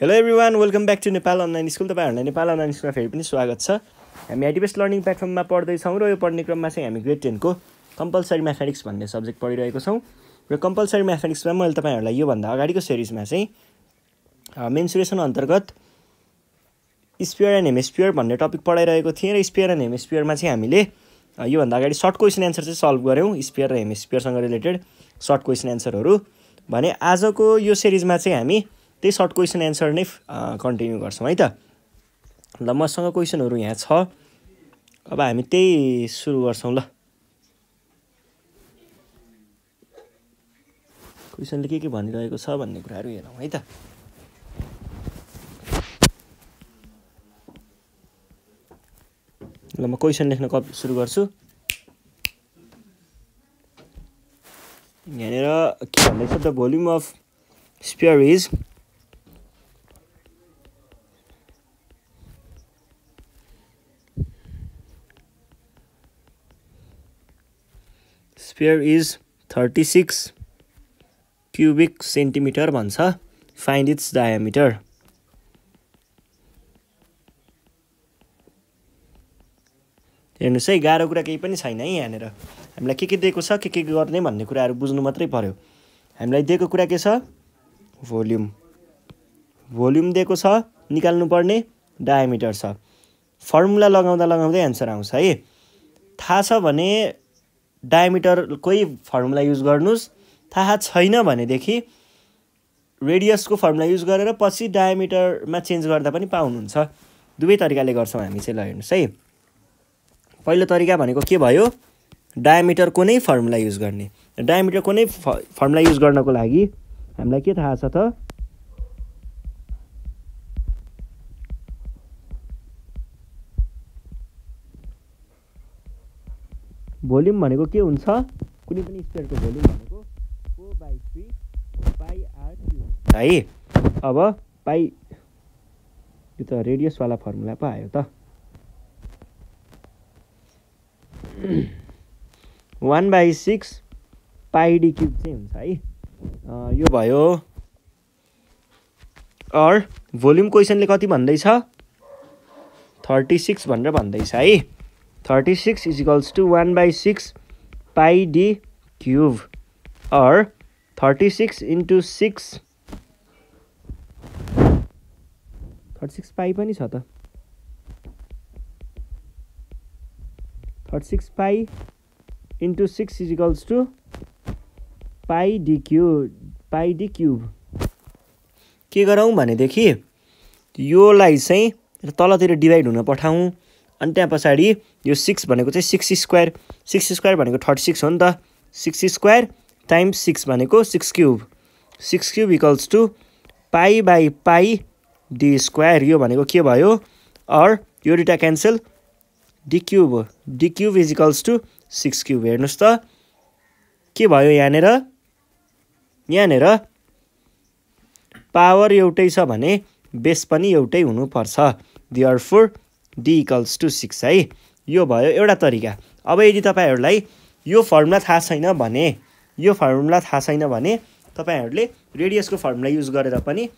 Hello everyone welcome back to Nepal online school तपाईँहरूलाई Nepal online स्कुलमा फेरि पनि स्वागत छ हामी एडिबेस्ट लर्निङ प्लेटफर्ममा पढ्दैछौँ र यो पढ्ने क्रममा चाहिँ हामी ग्रेड टेनको कम्पलसरी म्याथमेटिक्स भन्ने सब्जेक्ट पढिरहेको छौँ र कम्पलसरी म्याथमेटिक्समा मैले तपाईँहरूलाई योभन्दा अगाडिको सिरिजमा चाहिँ मेन्सुरेसन अन्तर्गत स्पियर एन्ड हेमस्पियर भन्ने टपिक पढाइरहेको थिएँ र स्पियर एन्ड हेमस्पियरमा चाहिँ हामीले योभन्दा अगाडि सर्ट क्वेसन एन्सर चाहिँ सल्भ गऱ्यौँ स्पियर र हेमस्पियरसँग रिलेटेड सर्ट क्वेसन एन्सरहरू भने आजको यो सिरिजमा चाहिँ हामी त्यही सर्ट क्वेसन एन्सर नै कन्टिन्यू गर्छौँ है त ल मसँग क्वेसनहरू यहाँ छ अब हामी त्यही सुरु गर्छौँ ल क्वेसनले के के भनिरहेको छ भन्ने कुराहरू हेरौँ है त ल म क्वेसन लेख्न कप सुरु गर्छु यहाँनिर के भन्दैछ the volume of sphere is square is thirty six cubic centimetre भन्छ फाइन्ड इट्स डायामिटर हेर्नुहोस् है गाह्रो कुरा केही पनि छैन है यहाँनिर हामीलाई के के दिएको छ के के गर्ने भन्ने कुराहरू बुझ्नु मात्रै पऱ्यो हामीलाई दिएको कुरा के छ भोल्युम भोल्युम दिएको छ निकाल्नुपर्ने डायामिटर छ फर्मुला लगाउँदा लगाउँदै एन्सर आउँछ है थाहा छ भने डायमिटरकै फर्मुला युज गर्नुहोस् थाहा छैन भनेदेखि रेडियसको फर्मुला युज गरेर पछि डायमिटरमा चेन्ज गर्दा पनि पाउनुहुन्छ दुवै तरिकाले गर्छौँ हामी चाहिँ ल हेर्नुहोस् है पहिलो तरिका भनेको के भयो डायमिटरको नै फर्मुला युज गर्ने डायमिटरको नै फर्मुला युज गर्नको लागि हामीलाई के थाहा छ त भोल्युम भनेको के हुन्छ कुनै पनि स्पेयरको भोल्युम भनेको four by three pi r cube है अब पाई यो त रेडियसवाला फर्मुला पो आयो त one by six pi d cube चाहिँ हुन्छ है यो भयो अर भोल्युम क्वेसनले कति भन्दैछ थर्टी सिक्स भनेर भन्दैछ है thirty six equals to one by six pi d cube or thirty six into six thirty six pi पनि छ त thirty six pi into six equals to pi d cube pi d cube के गरौँ भनेदेखि योलाई चाहिँ तलतिर divide हुन पठाउँ अनि त्यहाँ पछाडि यो सिक्स भनेको चाहिँ सिक्स स्क्वायर सिक्स स्क्वायर भनेको थर्टी सिक्स हो नि त सिक्स स्क्वायर टाइम्स सिक्स भनेको six cube six cube equals to pi by pi d square यो भनेको के भयो अर यो दुइटा cancel d cube d cube is equals to six cube हेर्नुहोस् त के भयो यहाँनिर यहाँनिर पावर एउटै छ भने बेस पनि एउटै हुनुपर्छ the r four d equals to six है यो भयो एउटा तरिका अब यदि तपाईँहरूलाई यो फर्मुला थाहा छैन भने यो फर्मुला थाहा छैन भने तपाईँहरूले रेडियसको फर्मुला युज गरेर पनि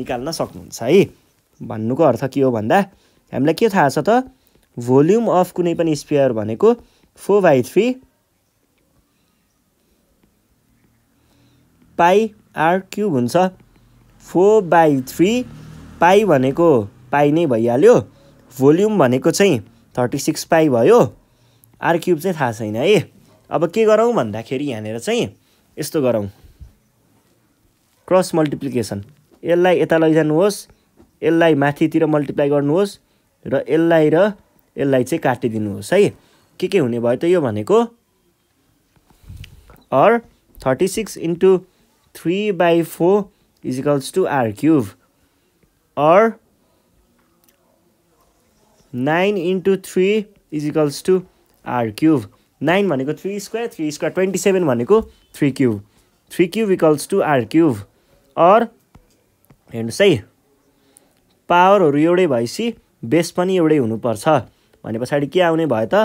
निकाल्न सक्नुहुन्छ है भन्नुको अर्थ के हो भन्दा हामीलाई के थाहा छ त भोल्युम अफ कुनै पनि स्पेयर भनेको four by three pi r cube हुन्छ फोर बाई थ्री पाई भनेको पाई नै भइहाल्यो भोल्युम भनेको चाहिँ थर्टी सिक्स पाइ भयो आरक्युब चाहिँ थाहा छैन है अब के गरौँ भन्दाखेरि यहाँनिर चाहिँ यस्तो गरौँ क्रस मल्टिप्लिकेसन यसलाई यता लैजानुहोस् यसलाई माथितिर मल्टिप्लाई गर्नुहोस् र यसलाई र यसलाई चाहिँ काटिदिनुहोस् है के के हुने भयो त यो भनेको or thirty six into three by four equals to r cube or nine into three equals to r cube nine भनेको three square three square twenty seven भनेको three cube three cube equals to r cube or हेर्नुहोस् है पावरहरू एउटै भएपछि base पनि एउटै हुनुपर्छ भने पछाडि के आउने भयो त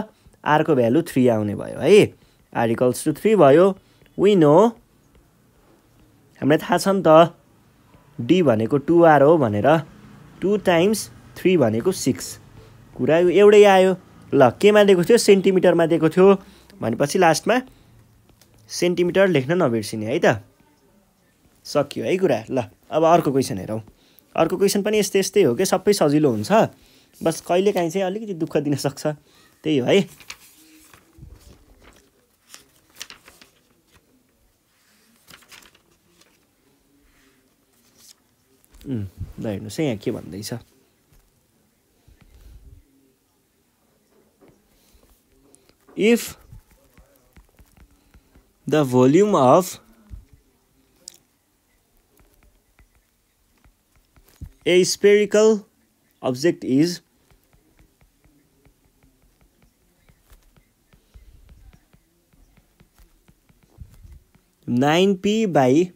आरको भ्यालु थ्री आउने भयो है आर इक्वल्स टु थ्री भयो विन हो हामीलाई थाहा छ नि त डी भनेको टु आर हो भनेर टु टाइम्स थ्री भनेको सिक्स कुरा एउटै आयो ल केमा दिएको थियो सेन्टिमिटरमा दिएको थियो भनेपछि लास्टमा सेन्टिमिटर लेख्न नबिर्सिने है त सकियो है कुरा ल अब अर्को क्वेसन हेरौँ अर्को क्वेसन पनि यस्तै यस्तै हो कि सबै सजिलो हुन्छ बस कहिलेकाहीँ चाहिँ अलिकति दुःख दिनसक्छ त्यही हो है ल हेर्नुहोस् है यहाँ के भन्दैछ if the volume of a spherical object is Nine p by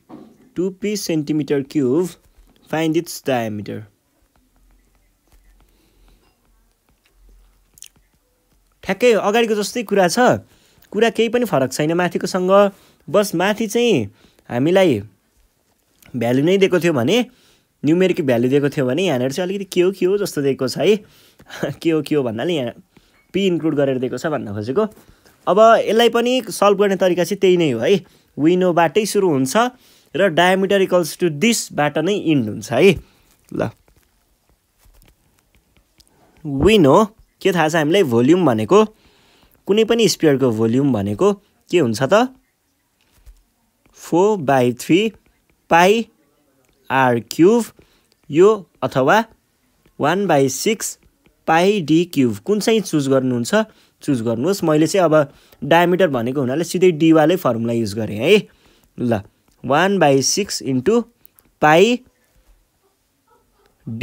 two p centimeter cube. Find its diameter. ठ्याक्कै अगाडिको जस्तै कुरा छ कुरा केही पनि फरक छैन माथिकोसँग बस माथि चाहिँ हामीलाई भ्यालु नै दिएको थियो भने न्युमेरिक भ्यालु दिएको थियो भने यहाँनिर चाहिँ अलिकति के हो के हो जस्तो दिएको छ है के हो के हो भन्नाले यहाँ पी इन्क्लुड गरेर दिएको छ भन्न खोजेको अब यसलाई पनि सल्भ गर्ने तरिका चाहिँ त्यही नै हो है विनोबाटै सुरु हुन्छ र डायमिटर इक्वल्स टु दिसबाट नै इन्ड हुन्छ है ल विनो के थाहा छ हामीलाई भोल्युम भनेको कुनै पनि स्पियरको भोल्युम भनेको के हुन्छ त four by three pi r cube यो अथवा one by six pi d cube कुन चाहिँ चुज गर्नुहुन्छ चुज गर्नुहोस् मैले चाहिँ अब डायमिटर भनेको हुनाले सिधै डिवालै फर्मुला युज गरेँ है ल one by six into pi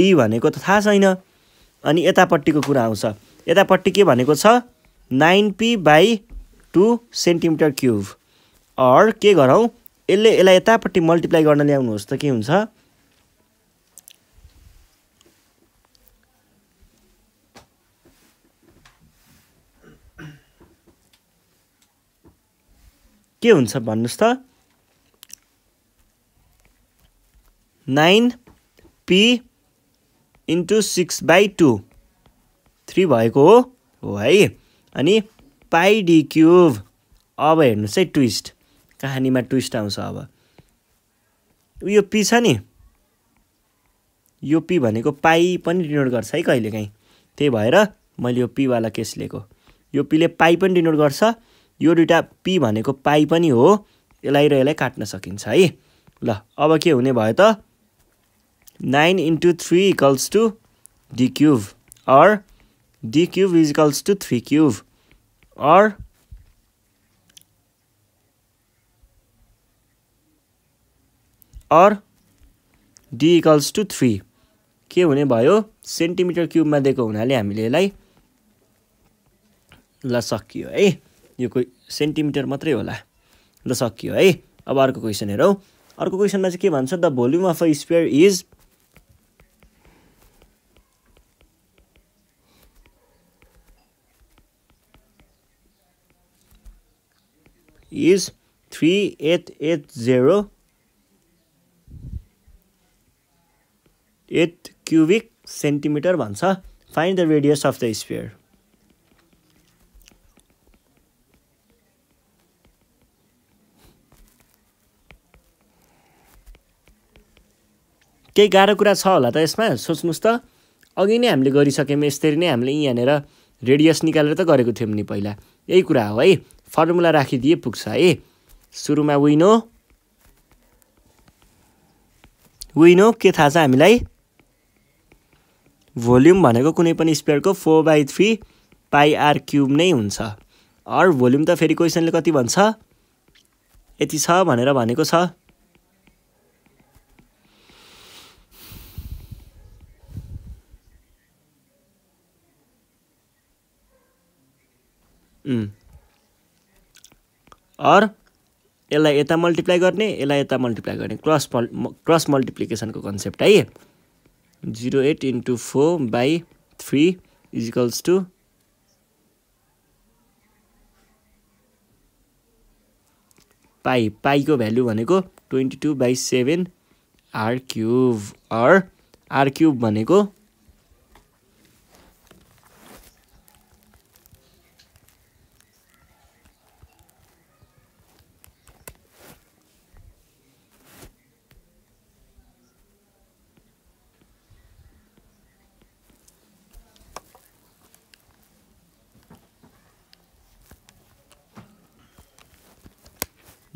d भनेको त थाहा छैन अनि यतापट्टिको कुरा आउँछ यतापट्टि के भनेको छ nine pi by two centimetre cube or के गरौँ यसले यसलाई यतापट्टि मल्टिप्लाई गर्न ल्याउनुहोस् त के हुन्छ के हुन्छ भन्नुहोस् त nine pi into six by two three भएको हो है अनि पाइडी क्युब अब हेर्नुहोस् है ट्विस्ट कहानीमा ट्विस्ट आउँछ अब यो पी छ नि यो पी भनेको पाइ पनि डिनोट गर्छ है कहिलेकाहीँ त्यही भएर मैले यो पीवाला केस लिएको यो पीले पाइ पनि डिनोट गर्छ यो दुइटा पी भनेको पाइ पनि हो यसलाई र यसलाई काट्न सकिन्छ है ल अब के हुने भयो त nine into three equals to d or d cube is equals to 3 cube or or d equals to three के हुने भयो सेन्टिमिटर क्युबमा दिएको हुनाले हामीले यसलाई ल सकियो है यो कोही सेन्टिमिटर मात्रै होला ल सकियो है अब अर्को क्वेसन हेरौँ अर्को क्वेसनमा चाहिँ के भन्छ the volume of a sphere is is 3880 eight cubic centimetre भन्छ find the radius of the sphere केही गाह्रो कुरा छ होला त यसमा सोच्नुहोस् त अघि नै हामीले गरिसक्यौँ यसरी नै हामीले यहाँनिर रेडियस निकालेर त गरेको थियौँ नि पहिला यही कुरा हो है फर्मुला राखिदिए पुग्छ है सुरुमा विनो विनो के थाहा छ हामीलाई भोल्युम भनेको कुनै पनि स्पेयरको four by three pi r cube नै हुन्छ अर भोल्युम त फेरि क्वेसनले कति भन्छ यति छ भनेर भनेको छ Mm. अर यसलाई यता मल्टिप्लाई गर्ने यसलाई यता मल्टिप्लाई गर्ने क्रस मल् क्रस मल्टिप्लिकेसनको कन्सेप्ट है zero eight into four by three equals to pi पाईको भ्यालु भनेको twenty two by seven r cube or r cube भनेको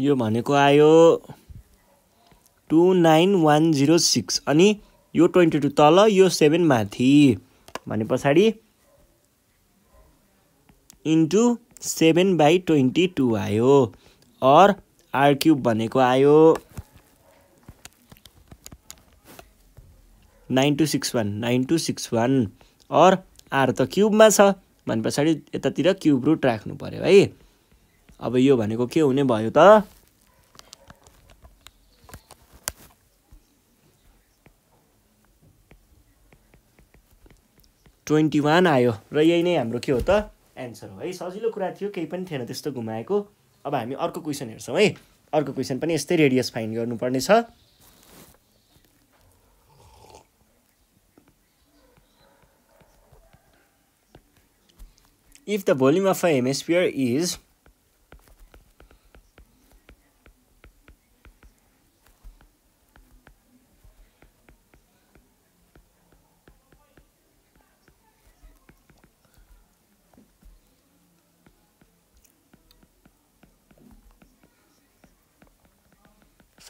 यो भनेको आयो two nine one zero six अनि यो ट्वेन्टी टू तल यो सेभेन माथि भने पछाडि into seven by twenty two आयो अर आर क्युब भनेको आयो nine two six one nine two six one or r त क्युबमा छ भने पछाडि यतातिर क्युब रुट राख्नु पऱ्यो है अब यो भनेको के हुने भयो त ट्वेन्टी वान आयो र यही नै हाम्रो के हो त एन्सर हो है सजिलो कुरा थियो केही पनि थिएन त्यस्तो घुमाएको अब हामी अर्को क्वेसन हेर्छौँ है अर्को क्वेसन पनि यस्तै रेडियस फाइन गर्नुपर्ने छ if the volume of a hemisphere is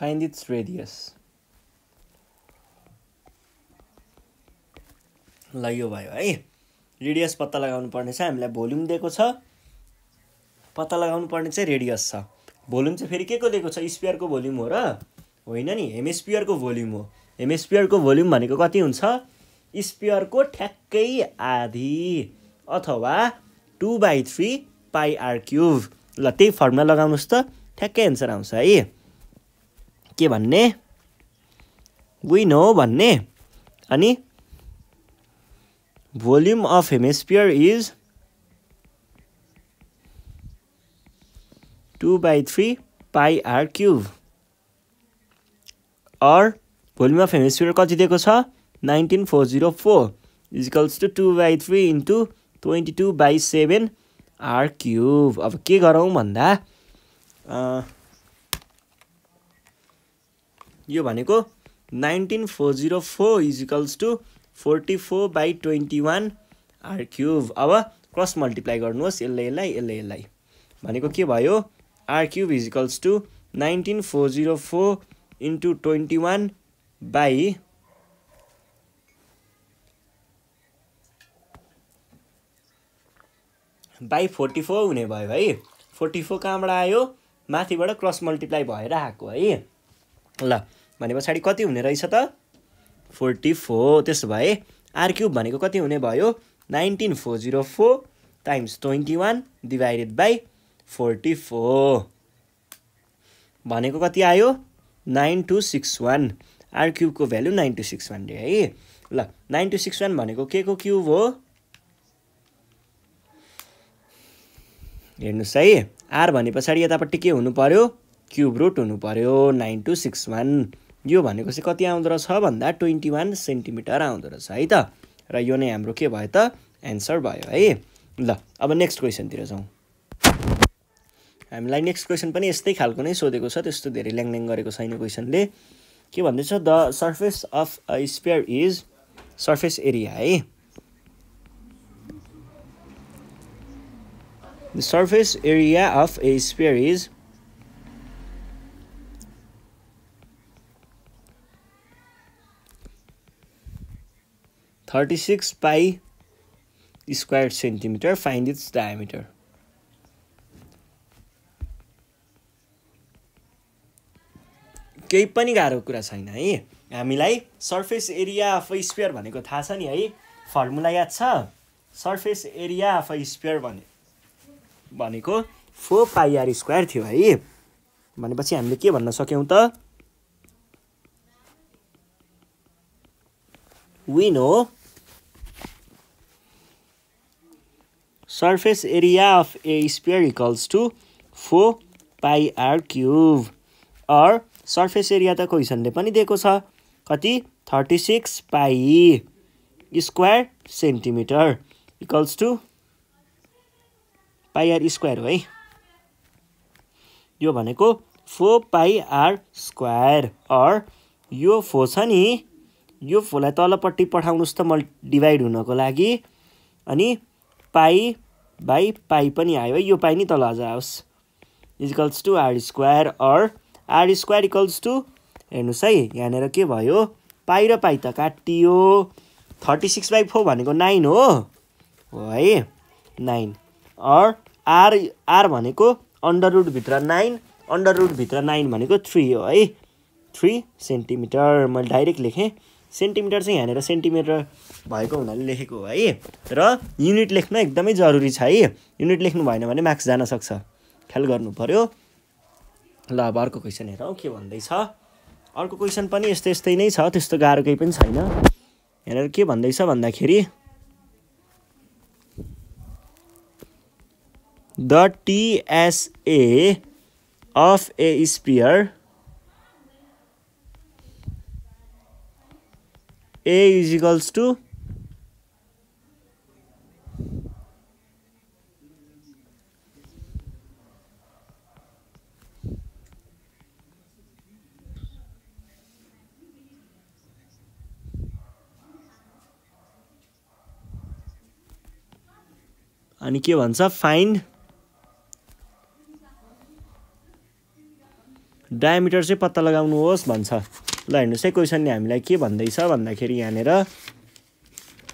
Find its radius. ल यो भयो है रेडियस पत्ता लगाउनु पर्ने छ हामीलाई भोल्युम दिएको छ पत्ता लगाउनु पर्ने चाहिँ रेडियस छ भोल्युम चाहिँ फेरि के को दिएको छ स्पियरको भोल्युम हो र होइन नि हेमस्पियरको भोल्युम हो हेमस्पियरको भोल्युम भनेको कति हुन्छ स्पियरको ठ्याक्कै आधी अथवा two by three pi r cube ल त्यही फर्मुला लगाउनुहोस् त ठ्याक्कै एन्सर आउँछ है के भन्ने विन हो भन्ने अनि volume of hemisphere is two by three pi r cube or volume of hemisphere कति दिएको छ nineteen four zero four equals to two by three into twenty two by seven r cube अब के गरौँ भन्दा यो भनेको nineteen four zero four equals to forty four by twenty one r cube अब क्रस मल्टिप्लाई गर्नुहोस् यसलाई यसलाई यसलाई यसलाई भनेको के भयो r cube equals to nineteen four zero four into twenty one by by forty four हुने भयो है फोर्टी फोर कहाँबाट आयो माथिबाट क्रस मल्टिप्लाई भएर आएको है ल भने पछाडि कति हुने रहेछ त फोर्टी फोर त्यसो भए आर क्युब भनेको कति हुने भयो nineteen four zero four times twenty one divided by forty four भनेको कति आयो nine two six one r क्युबको value nine two six one है ल नाइन टू सिक्स वान भनेको के को क्युब हो हेर्नुहोस् है आर भने पछाडि यतापट्टि के हुनु पऱ्यो क्युब रुट हुनु पऱ्यो नाइन टू सिक्स वान यो भनेको चाहिँ कति आउँदो रहेछ भन्दा ट्वेन्टी वान सेन्टिमिटर आउँदो रहेछ है त र यो नै हाम्रो के भयो त एन्सर भयो है ल अब नेक्स्ट क्वेसनतिर जाउँ हामीलाई नेक्स्ट क्वेसन पनि यस्तै खालको नै सोधेको छ त्यस्तो धेरै ल्याङल्याङ गरेको छैन क्वेसनले के भन्दैछ the surface of a sphere is surface area है the surface area of a sphere is thirty six pi square centimetre find its diameter केही पनि गाह्रो कुरा छैन है हामीलाई सर्फेस एरिया अफ स्पेयर भनेको थाहा छ नि है फर्मुला याद छ सर्फेस एरिया अफ स्पेयर भने भनेको फोर पाइआर स्क्वायर थियो है भनेपछि हामीले के भन्न सक्यौँ त विन हो surface area of a sphere equals to four pi r cube or surface area त क्वेसनले पनि दिएको छ कति thirty six pi square centimetre equals to pi r square हो है यो भनेको फोर पाइआर स्क्वायर अर यो फो छ नि यो फोलाई तलपट्टि पठाउनुहोस् त म डिभाइड हुनको लागि अनि पाई बाई पाई पनि आयो है यो पाई नि तल अझ आओस् equals to r square or r square equals to हेर्नुहोस् है यहाँनिर के भयो पाई र पाई त काटियो थर्टी सिक्स बाई फोर भनेको नाइन हो है नाइन अर आर आर भनेको अन्डर रुटभित्र नाइन अन्डर रुटभित्र नाइन भनेको थ्री हो है थ्री सेन्टिमिटर मैले डाइरेक्ट लेखेँ सेन्टिमिटर चाहिँ यहाँनिर सेन्टिमिटर भएको हुनाले लेखेको हो है र युनिट लेख्न एकदमै जरुरी छ है युनिट लेख्नु भएन भने मार्क्स जान सक्छ ख्याल गर्नु पऱ्यो ल अब अर्को क्वेसन हेरौँ के भन्दैछ अर्को क्वेसन पनि यस्तै यस्तै नै छ त्यस्तो गाह्रो केही पनि छैन हेरेर के भन्दैछ भन्दाखेरि the TSA of a sphere a equals to two अनि के भन्छ फाइन्ड डायमिटर चाहिँ पत्ता लगाउनुहोस् भन्छ ल हेर्नुहोस् है क्वेसनले हामीलाई के भन्दैछ भन्दाखेरि यहाँनिर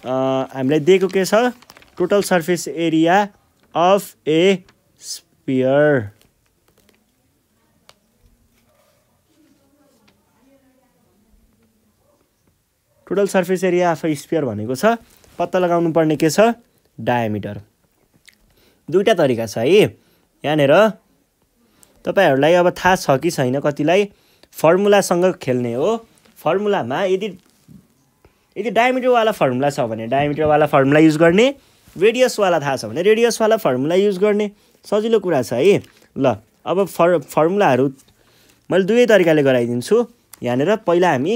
हामीलाई दिएको के छ total surface area of a sphere total surface area of a sphere भनेको छ पत्ता लगाउनु पर्ने के छ डायमिटर दुईवटा तरिका छ है यहाँनिर तपाईँहरूलाई अब थाहा छ कि छैन कतिलाई फर्मुलासँग खेल्ने हो फर्मुलामा यदि यदि डायमिटरवाला फर्मुला छ भने डायमिटरवाला फर्मुला युज गर्ने रेडियसवाला थाहा छ भने रेडियसवाला फर्मुला युज गर्ने सजिलो कुरा छ है ल अब फर् फर्मुलाहरू मैले दुवै तरिकाले गराइदिन्छु यहाँनिर पहिला हामी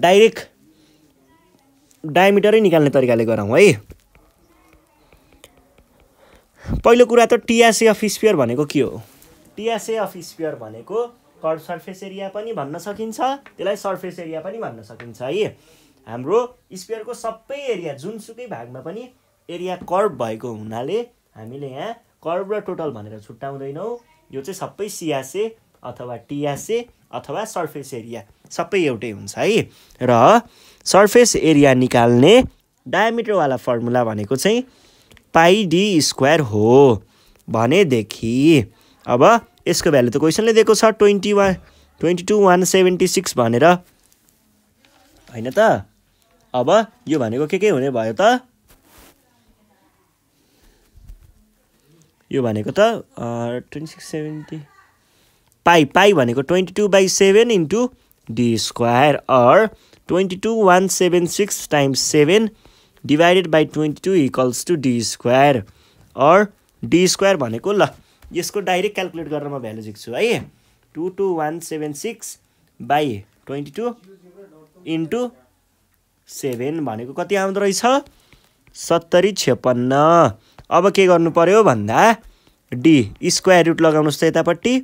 डाइरेक्ट डायमिटरै निकाल्ने तरिकाले गरौँ है पहिलो कुरा त टिआरसी अफ स्पियर भनेको के हो टिआरसी अफ स्पियर भनेको कर्ड सर्फेस एरिया पनि भन्न सकिन्छ त्यसलाई सर्फेस एरिया पनि भन्न सकिन्छ है हाम्रो स्पियरको सबै एरिया जुनसुकै भागमा पनि एरिया कर्भ भएको हुनाले हामीले यहाँ कर्भ र टोटल भनेर छुट्याउँदैनौँ यो चाहिँ सबै सियासे अथवा टियासे अथवा सर्फेस एरिया सबै एउटै हुन्छ है र सर्फेस एरिया निकाल्ने डायमिटरवाला फर्मुला भनेको चाहिँ पाई डी स्क्वायर हो भनेदेखि अब यसको भ्यालु त क्वेसनले दिएको छ twenty one twenty two one seventy six भनेर होइन त अब यो भनेको के के हुने भयो त यो भनेको त twenty six seventy pi pi भनेको twenty two by seven into d square or twenty two one seven six times seven divided by twenty two equals to d square or d square भनेको ल यसको direct calculate गरेर म value झिक्छु है two two one seven six by twenty two into seven भनेको कति आउँदो रहेछ सत्तरी छेपन्न अब के गर्नु पऱ्यो भन्दा डी स्क्वायर रुट लगाउनुहोस् त यतापट्टि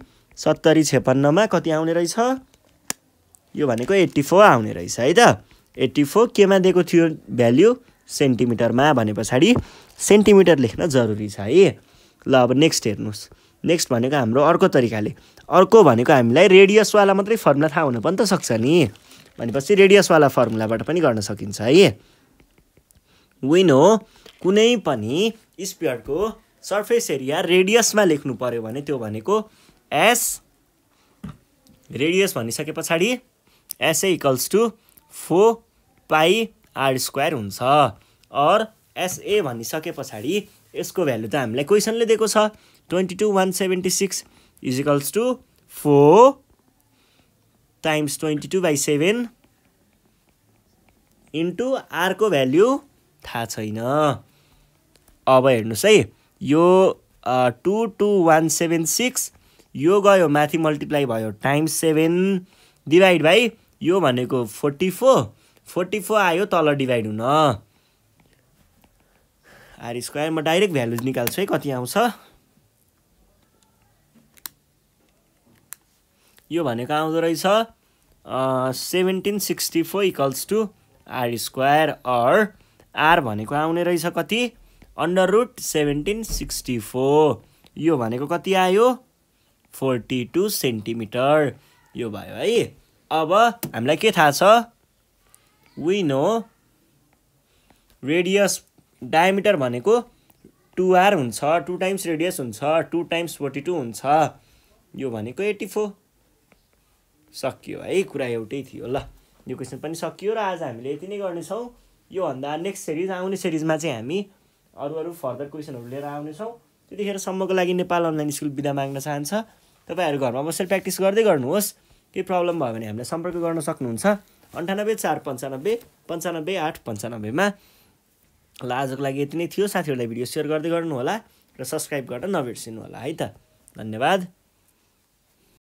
सत्तरी छेपन्नमा कति आउने रहेछ यो भनेको एट्टी फोर आउने रहेछ है त एट्टी फोर केमा दिएको थियो भ्याल्यु सेन्टिमिटरमा भने पछाडि सेन्टिमिटर लेख्न जरुरी छ है ल अब नेक्स्ट हेर्नुहोस् नेक्स्ट भनेको हाम्रो अर्को तरिकाले अर्को भनेको हामीलाई रेडियसवाला मात्रै फर्मुला थाहा हुनु पनि त सक्छ नि भनेपछि रेडियसवाला फर्मुलाबाट पनि गर्न सकिन्छ है विन हो कुनै पनि स्पियरको सर्फेस एरिया रेडियसमा लेख्नु पऱ्यो भने त्यो भनेको एस रेडियस भनिसके पछाडि SA equals to four pi r square हुन्छ अर एसए भनिसके पछाडि यसको भ्यालु त हामीलाई क्वेसनले दिएको छ twenty two one seventy six equals to four times twenty two by seven into आरको भ्याल्यु थाहा छैन अब हेर्नुहोस् है यो two two one seven six यो गयो माथि मल्टिप्लाई भयो टाइम्स सेभेन डिभाइड बाई यो भनेको फोर्टी फोर फोर्टी फोर आयो तल डिभाइड हुन आर स्क्वायर म डाइरेक्ट भ्यालुज निकाल्छु है कति आउँछ यो भनेको आउँदो रहेछ seventeen sixty four equals to r square or r भनेको आउने रहेछ कति under root seventeen sixty four यो भनेको कति आयो फोर्टी टू सेन्टिमिटर यो भयो है अब हामीलाई के थाहा छ वी नो रेडियस डायमिटर भनेको टु आर हुन्छ टु टाइम्स रेडियस हुन्छ टु टाइम्स फोर्टी टू हुन्छ यो भनेको एट्टी फोर सकियो है कुरा एउटै थियो ल यो क्वेसन पनि सकियो र आज हामीले यति नै गर्नेछौँ योभन्दा नेक्स्ट सिरिज आउने सिरिजमा चाहिँ हामी अरू अरू फर्दर क्वेसनहरू लिएर आउनेछौँ त्यतिखेरसम्मको लागि नेपाल अनलाइन स्कुल बिदा माग्न चाहन्छ तपाईँहरू घरमा बसेर प्र्याक्टिस गर्दै गर्नुहोस् केही प्रब्लम भयो भने हामीलाई सम्पर्क गर्न सक्नुहुन्छ अन्ठानब्बे चार पन्चानब्बे पन्चानब्बे आठ पन्चानब्बेमा ल आजको लागि यति नै थियो साथीहरूलाई भिडियो सेयर गर्दै गर्नु होला र सब्सक्राइब गर्न नबिर्सिनु होला है त धन्यवाद